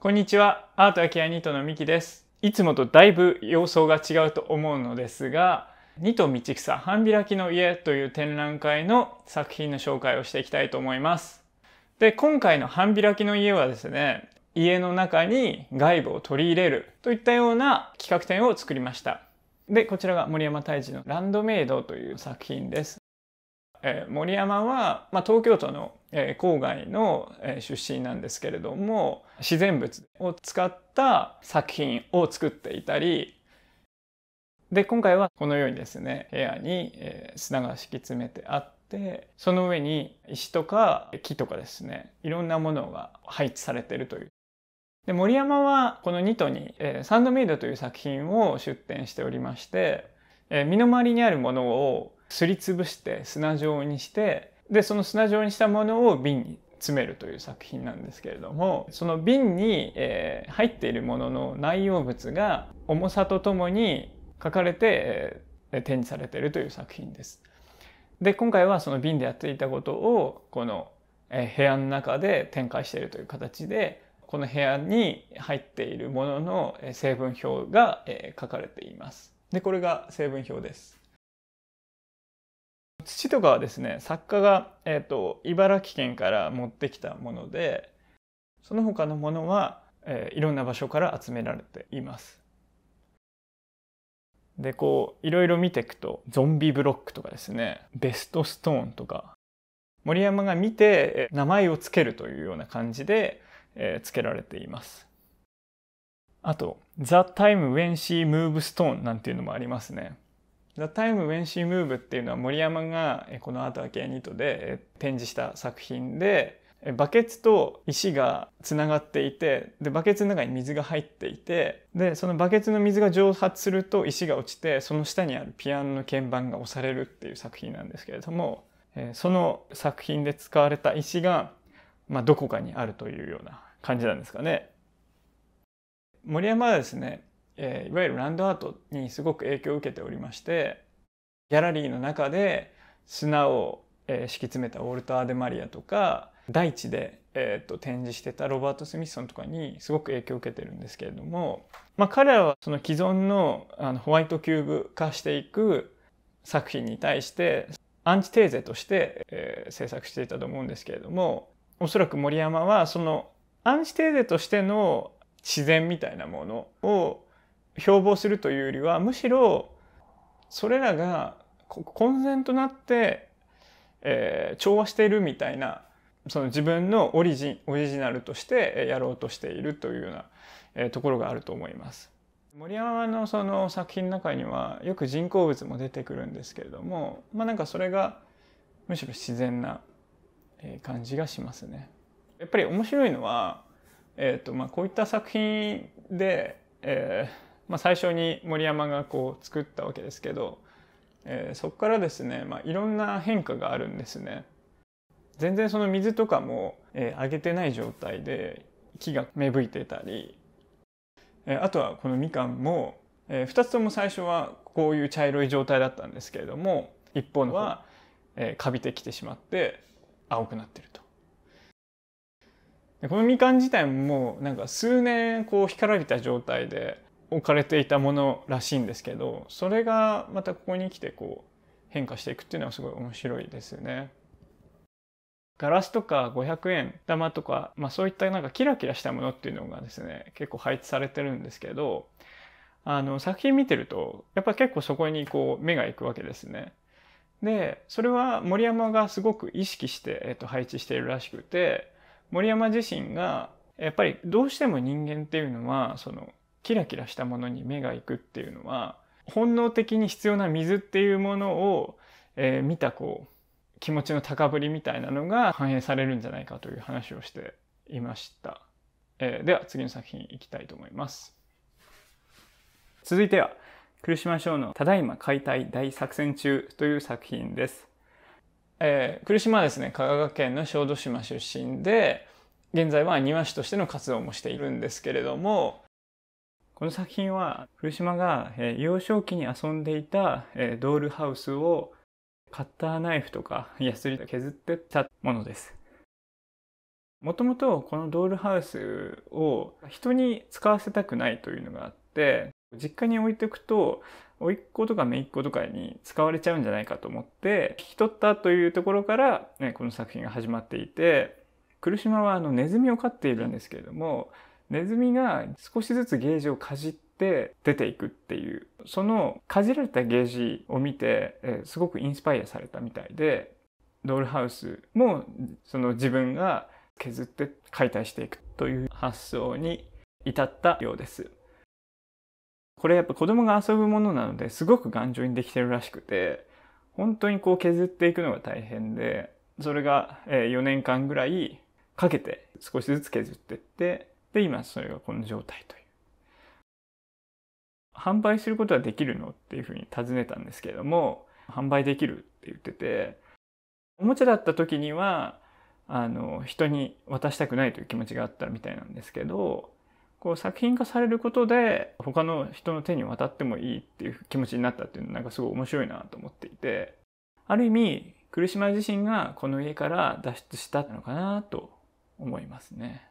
こんにちは。アートやケアニートのミキです。いつもとだいぶ様相が違うと思うのですが、ニト道草半開きの家という展覧会の作品の紹介をしていきたいと思います。で、今回の半開きの家はですね、家の中に外部を取り入れるといったような企画展を作りました。で、こちらが森山泰治のランドメイドという作品です。えー、森山は、まあ、東京都のえ郊外の出身なんですけれども自然物を使った作品を作っていたりで今回はこのようにですね部屋に砂が敷き詰めてあってその上に石とか木とかですねいろんなものが配置されてるという。で森山はこの2トに、えサンドメイドという作品を出展しておりまして、え身の回りにあるものをすりつぶして砂状にしてでその砂状にしたものを瓶に詰めるという作品なんですけれどもその瓶に、えー、入っているものの内容物が重さとともに書かれて、えー、展示されているという作品です。で今回はその瓶でやっていたことをこの、えー、部屋の中で展開しているという形でこの部屋に入っているものの成分表が、えー、書かれています。でこれが成分表です。土とかはですね作家が、えーと、茨城県から持ってきたものでその他のものは、えー、いろんな場所から集められています。でこういろいろ見ていくとゾンビブロックとかですねベストストーンとか森山が見て名前を付けるというような感じで、えー、付けられています。あと「The Time When She m o v e Stone」なんていうのもありますね。The Time When She Move っていうのは森山がこのアートアケアニートで展示した作品でバケツと石がつながっていてでバケツの中に水が入っていてでそのバケツの水が蒸発すると石が落ちてその下にあるピアノの鍵盤が押されるっていう作品なんですけれどもその作品で使われた石が、まあ、どこかにあるというような感じなんですかね。森山はですねえー、いわゆるランドアートにすごく影響を受けておりましてギャラリーの中で砂を、えー、敷き詰めたウォルター・デ・マリアとか大地で、えーと、展示してたロバート・スミッソンとかにすごく影響を受けてるんですけれども、まあ、彼らはその既存のあのホワイトキューブ化していく作品に対してアンチテーゼとして、えー、制作していたと思うんですけれどもおそらく森山はそのアンチテーゼとしての自然みたいなものを標榜するというよりはむしろそれらが混然となって、えー、調和しているみたいなその自分のオリジオリジナルとしてやろうとしているというような、えー、ところがあると思います。森山のその作品の中にはよく人工物も出てくるんですけれどもまあなんかそれがむしろ自然な感じがしますね。やっぱり面白いのは、えーとまあ、こういった作品で、えーまあ、最初に森山がこう作ったわけですけど、えー、そこからですね、まあ、いろんな変化があるんですね。全然その水とかも、えー、上げてない状態で木が芽吹いてたり、えー、あとはこのみかんも、えー、2つとも最初はこういう茶色い状態だったんですけれども一方の方は、えー、カビてきてしまって青くなってると。でこのみかん自体ももうなんか数年こう干からびた状態で置かれていたものらしいんですけどそれがまたここに来てこう変化していくっていうのはすごい面白いですよね。ガラスとか500円玉とか、まあ、そういったなんかキラキラしたものっていうのがですね結構配置されてるんですけどあの作品見てるとやっぱ結構そこにこう目がいくわけですね。でそれは森山がすごく意識して、えっと、配置しているらしくて森山自身がやっぱりどうしても人間っていうのはそのキラキラしたものに目がいくっていうのは本能的に必要な水っていうものを、えー、見たこう気持ちの高ぶりみたいなのが反映されるんじゃないかという話をしていました、えー、では次の作品いきたいと思います続いては来島省の「ただいま解体大作戦中」という作品です、えー、来島はですね香川県の小豆島出身で現在は庭師としての活動もしているんですけれどもこの作品は古島が、え幼少期に遊んでいた、えドールハウスをカッターナイフとかヤスリで削ってたものです。もともとこのドールハウスを人に使わせたくないというのがあって実家に置いておくと甥っ子とか姪っ子とかに使われちゃうんじゃないかと思って引き取ったというところから、ね、この作品が始まっていて来島はあのネズミを飼っているんですけれどもネズミが少しずつゲージをかじって出ていくっていうそのかじられたゲージを見て、えすごくインスパイアされたみたいでドールハウスもその自分が削って解体していくという発想に至ったようです。これやっぱ子供が遊ぶものなのですごく頑丈にできてるらしくて本当にこう削っていくのが大変でそれが4年間ぐらいかけて少しずつ削ってってで、今それがこの状態という。販売することはできるのっていうふうに尋ねたんですけれども、販売できるって言ってて、おもちゃだった時には、あの、人に渡したくないという気持ちがあったみたいなんですけど、こう作品化されることで他の人の手に渡ってもいいっていう気持ちになったっていうのなんかすごい面白いなと思っていて、ある意味、来島自身がこの家から脱出したのかなと思いますね。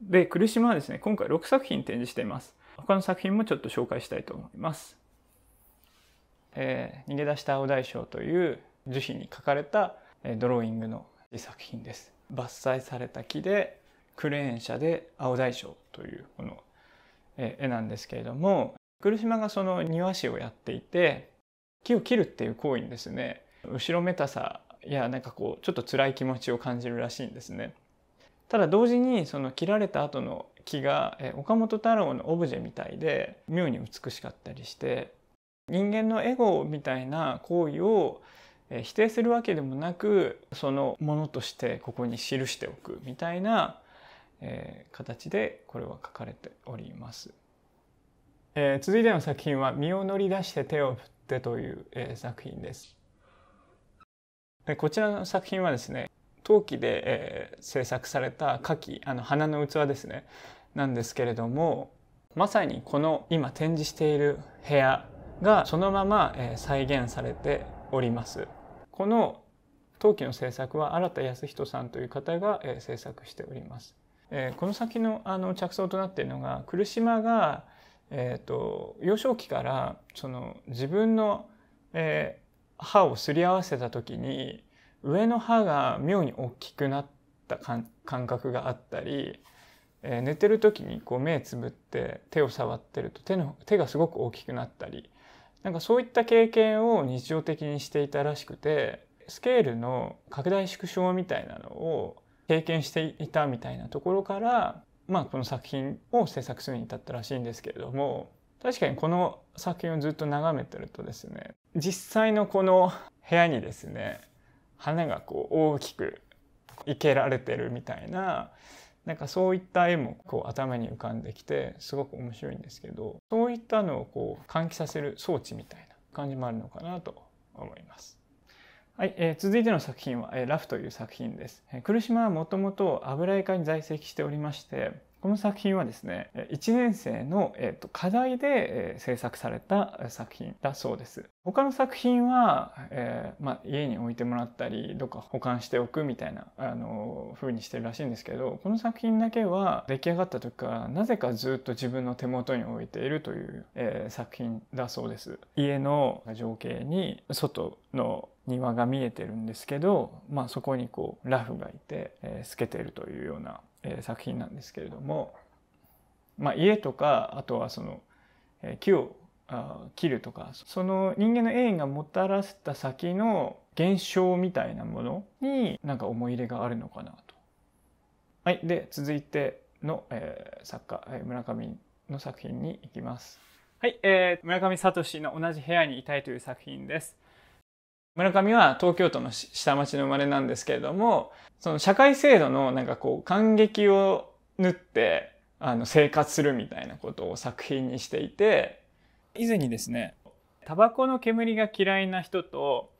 で、来島はですね、今回6作品展示しています。他の作品もちょっと紹介したいと思います。えー、逃げ出した青大将という樹皮に書かれた、えドローイングの作品です。伐採された木でクレーン車で青大将というこの絵なんですけれども来島がその庭師をやっていて木を切るっていう行為にですね後ろめたさやなんかこうちょっと辛い気持ちを感じるらしいんですね。ただ同時にその切られた後の木が岡本太郎のオブジェみたいで妙に美しかったりして人間のエゴみたいな行為を否定するわけでもなくそのものとしてここに記しておくみたいな、え形でこれは書かれております。え続いての作品は「身を乗り出して手を振って」という、え作品ですこちらの作品はですね陶器で、えー、制作された花器あの花の器ですねなんですけれどもまさにこの今展示している部屋がそのまま、えー、再現されておりますこの陶器の制作は新田康人さんという方が、えー、制作しております、えー、この先のあの着想となっているのが来島が、えーと、幼少期からその自分の、えー、歯をすり合わせた時に上の歯が妙に大きくなった感覚があったり、えー、寝てる時にこう目つぶって手を触ってると手の手がすごく大きくなったりなんかそういった経験を日常的にしていたらしくてスケールの拡大縮小みたいなのを経験していたみたいなところから、まあ、この作品を制作するに至ったらしいんですけれども確かにこの作品をずっと眺めてるとですね実際のこの部屋にですね花がこう大きく生けられてるみたいななんかそういった絵もこう頭に浮かんできてすごく面白いんですけどそういったのをこう換気させる装置みたいな感じもあるのかなと思います。はい、えー、続いての作品は、えー、ラフという作品です。えー、来島はもともと油絵科に在籍しておりまして、この作品はですね、1年生の、課題で、制作された作品だそうです。他の作品は、えー、まあ、家に置いてもらったり、どっか保管しておくみたいな、あの風にしてるらしいんですけど、この作品だけは出来上がった時からなぜかずっと自分の手元に置いているという、えー、作品だそうです。家の情景に外の庭が見えてるんですけど、まあ、そこにこうラフがいて、えー、透けてるというようなえー、作品なんですけれども、まあ、家とかあとはその、えー、木を切るとかその人間の永遠がもたらした先の現象みたいなものに何か思い入れがあるのかなと。はい、で続いての、えー、作家村上の作品に行きます。はい、えー、村上聡の「同じ部屋にいたい」という作品です。村上は東京都の下町の生まれなんですけれども、その社会制度のなんかこう感激を縫って、あの生活するみたいなことを作品にしていて、以前にですね、タバコの煙が嫌いな人と、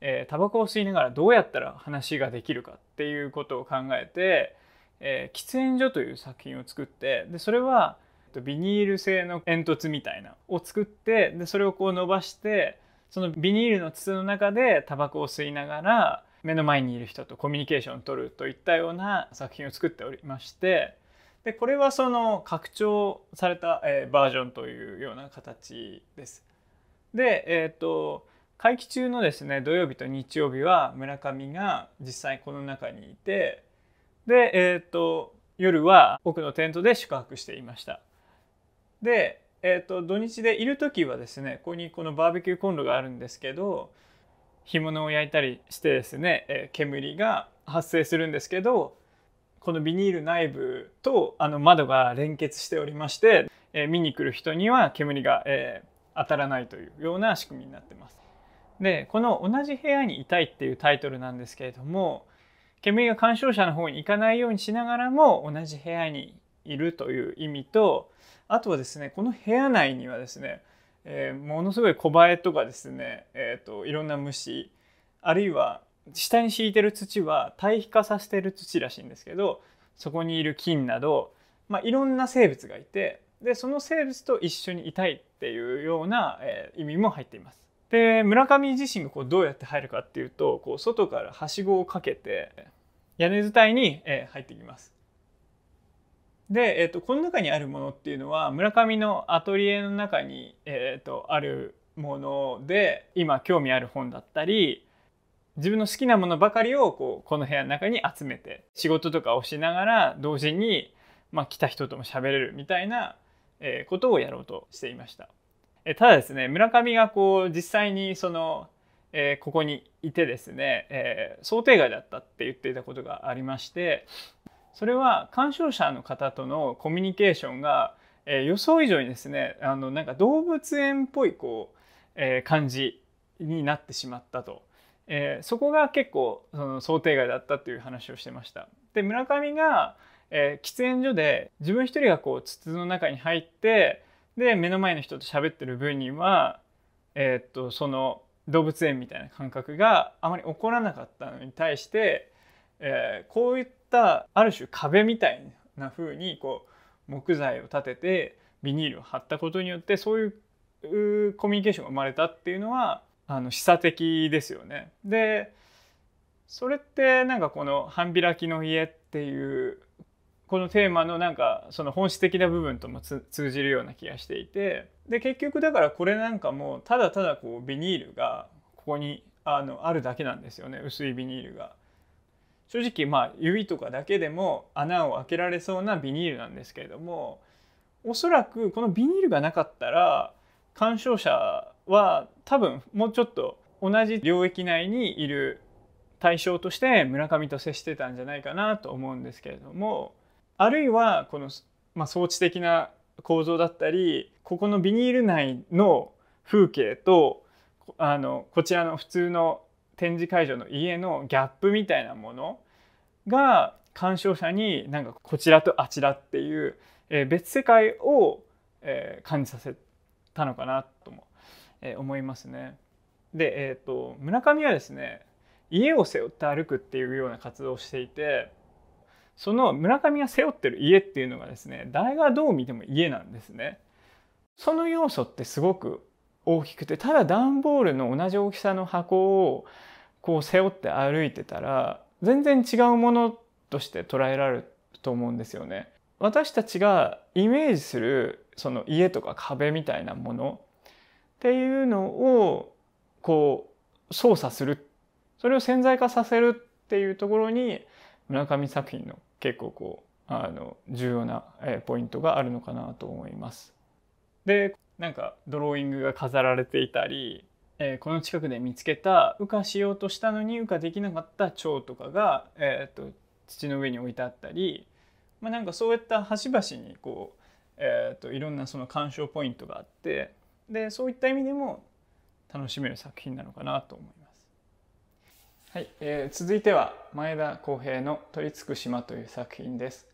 えー、タバコを吸いながらどうやったら話ができるかっていうことを考えて、えー、喫煙所という作品を作ってでそれはビニール製の煙突みたいなを作ってでそれをこう伸ばしてそのビニールの筒の中でタバコを吸いながら目の前にいる人とコミュニケーションを取るといったような作品を作っておりましてでこれはその拡張された、えー、バージョンというような形です。で、えーと、会期中のですね土曜日と日曜日は村上が実際この中にいてで、えーと夜は奥のテントで宿泊していました。でえーと、土日でいる時はですねここにこのバーベキューコンロがあるんですけど干物を焼いたりしてですね、えー、煙が発生するんですけどこのビニール内部とあの窓が連結しておりまして、えー、見に来る人には煙が、えー、当たらないというような仕組みになってます。でこの「同じ部屋にいたい」っていうタイトルなんですけれども煙が鑑賞者の方に行かないようにしながらも同じ部屋にいるという意味とあとはですねこの部屋内にはですね、えー、ものすごいコバエとかですね、えーと、といろんな虫あるいは下に敷いてる土は堆肥化させてる土らしいんですけどそこにいる菌など、まあ、いろんな生物がいてでその生物と一緒にいたいっていうような、えー、意味も入っています。で村上自身がこうどうやって入るかっていうとこう外からはしごをかけて屋根伝いに、えー、入ってきます。で、えっと、この中にあるものっていうのは村上のアトリエの中に、えっと、あるもので今興味ある本だったり自分の好きなものばかりをこうこの部屋の中に集めて仕事とかをしながら同時に、まあ、来た人とも喋れるみたいな、えことをやろうとしていました。えただですね村上がこう実際にその、えここにいてですね、え想定外だったって言っていたことがありましてそれは鑑賞者の方とのコミュニケーションが、えー、予想以上にですねあのなんか動物園っぽいこう、えー、感じになってしまったと、えー、そこが結構その想定外だったという話をしてました。で村上が、え喫煙所で自分一人がこう筒の中に入ってで目の前の人と喋ってる分には、えっとその動物園みたいな感覚があまり起こらなかったのに対して、えこういったったある種壁みたいな風にこう木材を立ててビニールを貼ったことによってそういうコミュニケーションが生まれたっていうのはあの示唆的ですよね。でそれってなんかこの「半開きの家」っていうこのテーマのなんかその本質的な部分とも通じるような気がしていてで結局だからこれなんかもただただこうビニールがここにあのあるだけなんですよね薄いビニールが。正直まあ指とかだけでも穴を開けられそうなビニールなんですけれどもおそらくこのビニールがなかったら鑑賞者は多分もうちょっと同じ領域内にいる対象として村上と接してたんじゃないかなと思うんですけれどもあるいはこの、まあ、装置的な構造だったりここのビニール内の風景とあのこちらの普通の展示会場の家のギャップみたいなものが鑑賞者になんかこちらとあちらっていう、え別世界を、え感じさせたのかなとも、え思いますね。で、えーと村上はですね家を背負って歩くっていうような活動をしていてその村上が背負ってる家っていうのがですね誰がどう見ても家なんですね。その要素ってすごく大きくてただ段ボールの同じ大きさの箱をこう背負って歩いてたら全然違うものとして捉えられると思うんですよね。私たちがイメージするその家とか壁みたいなものっていうのをこう操作するそれを潜在化させるっていうところに村上作品の結構こうあの重要なポイントがあるのかなと思います。でなんかドローイングが飾られていたり、えー、この近くで見つけた羽化しようとしたのに羽化できなかった蝶とかが、えーと、土の上に置いてあったり、まあ、なんかそういった端々にこう、えーと、いろんなその鑑賞ポイントがあってでそういった意味でも楽しめる作品なのかなと思います。はいえー、続いては前田浩平の「取り付く島」という作品です。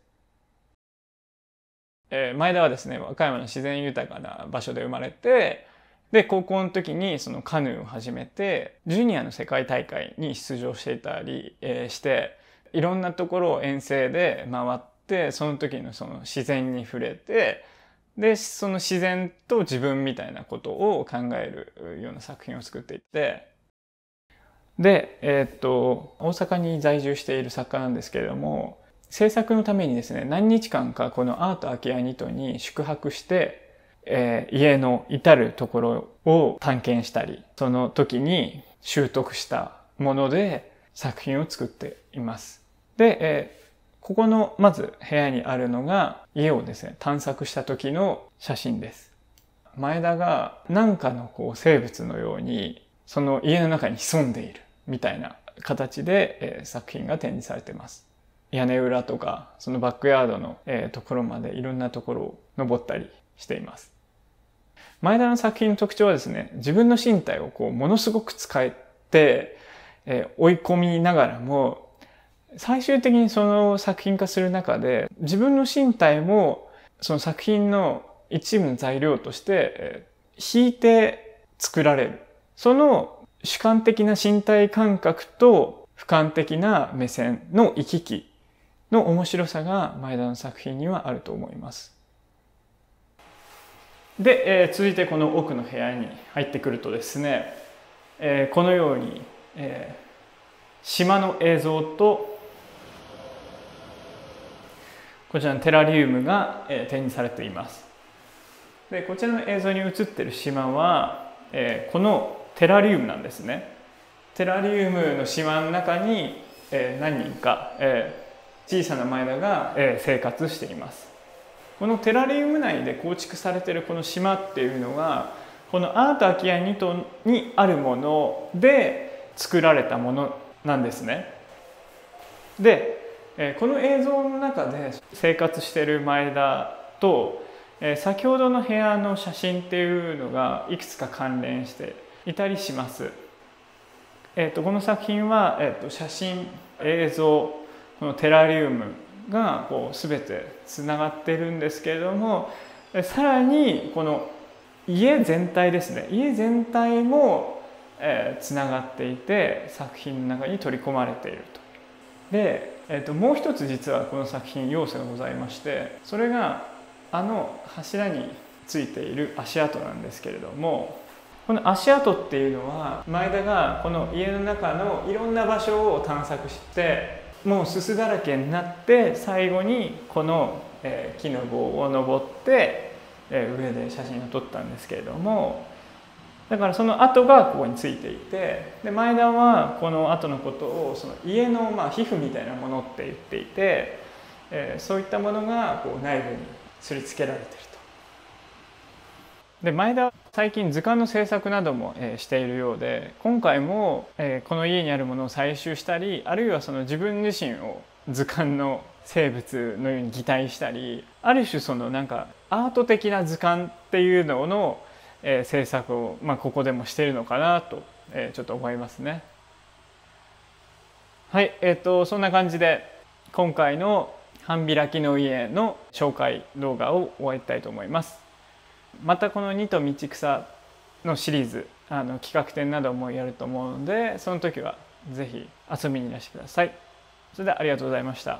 えー、前田はですね、和歌山の自然豊かな場所で生まれて、で、高校の時にそのカヌーを始めて、ジュニアの世界大会に出場していたり、えー、して、いろんなところを遠征で回って、その時のその自然に触れて、で、その自然と自分みたいなことを考えるような作品を作っていって、で、えー、っと、大阪に在住している作家なんですけれども、制作のためにですね、何日間かこのアートキアニトに宿泊して、えー、家の至るところを探検したり、その時に習得したもので作品を作っています。で、えー、ここのまず部屋にあるのが家をですね、探索した時の写真です。前田が何かのこう生物のようにその家の中に潜んでいるみたいな形で、えー、作品が展示されています。屋根裏とかそのバックヤードの、えところまでいろんなところを登ったりしています前田の作品の特徴はですね自分の身体をこうものすごく使えて、え追い込みながらも最終的にその作品化する中で自分の身体もその作品の一部の材料として、え引いて作られるその主観的な身体感覚と俯瞰的な目線の行き来の面白さが前田の作品にはあると思います。で、えー、続いてこの奥の部屋に入ってくるとですね、えー、このように、えー、島の映像とこちらのテラリウムが、えー、展示されています。でこちらの映像に映ってる島は、えー、このテラリウムなんですね。テラリウムの島の中に、えー、何人か、えー、小さな前田が、え生活していますこのテラリウム内で構築されてるこの島っていうのはこのアート・空き家にあるもので作られたものなんですね。でこの映像の中で生活してる前田と先ほどの部屋の写真っていうのがいくつか関連していたりします。えっとこの作品は、えっと写真映像このテラリウムがこう全てつながってるんですけれどもさらにこの家全体ですね家全体もつながっていて作品の中に取り込まれていると。で、えー、ともう一つ実はこの作品要素がございましてそれがあの柱についている足跡なんですけれどもこの足跡っていうのは前田がこの家の中のいろんな場所を探索してもうすすだらけになって最後にこの、え木の棒を登って、え上で写真を撮ったんですけれどもだからその後がここについていてで前田はこの後のことをその家のまあ皮膚みたいなものって言っていて、えそういったものがこう内部にすりつけられてで前田最近図鑑の制作なども、えしているようで今回も、えこの家にあるものを採集したりあるいはその自分自身を図鑑の生物のように擬態したりある種そのなんかアート的な図鑑っていうのの、え制作を、まあ、ここでもしているのかなと、えちょっと思いますね。はい、えーと、そんな感じで今回の「半開きの家」の紹介動画を終わりたいと思います。またこの「2と道草」のシリーズあの企画展などもやると思うのでその時は是非遊びにいらしてください。それではありがとうございました。